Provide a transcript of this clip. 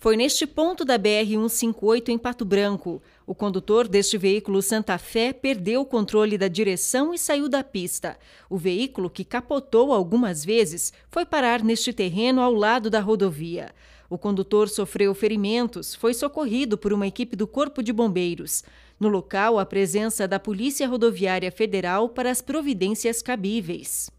Foi neste ponto da BR-158 em Pato Branco. O condutor deste veículo Santa Fé perdeu o controle da direção e saiu da pista. O veículo, que capotou algumas vezes, foi parar neste terreno ao lado da rodovia. O condutor sofreu ferimentos, foi socorrido por uma equipe do Corpo de Bombeiros. No local, a presença da Polícia Rodoviária Federal para as providências cabíveis.